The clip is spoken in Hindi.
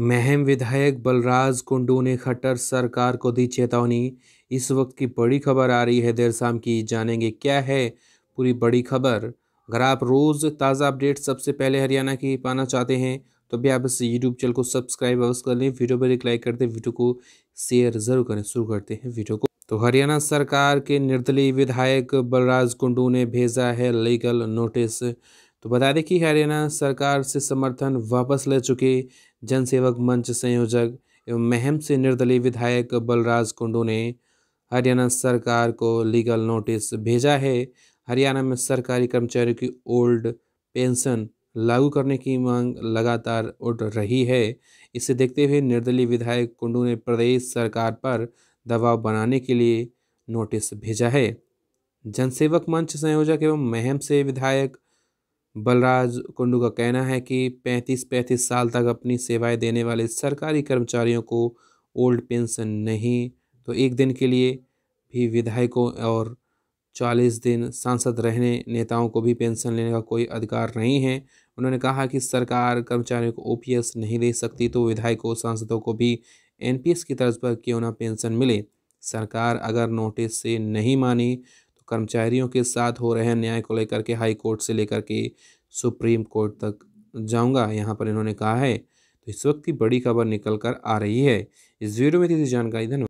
महम विधायक बलराज कुंडू ने खट्टर सरकार को दी चेतावनी इस वक्त की बड़ी खबर आ रही है देर शाम की जानेंगे क्या है पूरी बड़ी खबर अगर आप रोज़ ताज़ा अपडेट सबसे पहले हरियाणा की पाना चाहते हैं तो भी आप इस यूट्यूब चैनल को सब्सक्राइब अवश्य कर लें वीडियो पर एक लाइक कर दें वीडियो को शेयर ज़रूर करें शुरू करते हैं वीडियो को तो हरियाणा सरकार के निर्दलीय विधायक बलराज कुंडू ने भेजा है लीगल नोटिस तो बता दें कि हरियाणा सरकार से समर्थन वापस ले चुके जनसेवक मंच संयोजक एवं महम से निर्दलीय विधायक बलराज कुंडू ने हरियाणा सरकार को लीगल नोटिस भेजा है हरियाणा में सरकारी कर्मचारियों की ओल्ड पेंशन लागू करने की मांग लगातार उठ रही है इसे देखते हुए निर्दलीय विधायक कुंडू ने प्रदेश सरकार पर दबाव बनाने के लिए नोटिस भेजा है जनसेवक मंच संयोजक एवं महम से विधायक बलराज कुंडू का कहना है कि पैंतीस पैंतीस साल तक अपनी सेवाएं देने वाले सरकारी कर्मचारियों को ओल्ड पेंशन नहीं तो एक दिन के लिए भी विधायकों और चालीस दिन सांसद रहने नेताओं को भी पेंशन लेने का कोई अधिकार नहीं है उन्होंने कहा कि सरकार कर्मचारियों को ओ नहीं दे सकती तो विधायकों सांसदों को भी एन की तर्ज पर क्यों ना पेंशन मिले सरकार अगर नोटिस से नहीं मानी कर्मचारियों के साथ हो रहे अन्याय को लेकर के हाई कोर्ट से लेकर के सुप्रीम कोर्ट तक जाऊंगा यहाँ पर इन्होंने कहा है तो इस वक्त की बड़ी खबर निकल कर आ रही है इस वीडियो में थी जानकारी धन्यवाद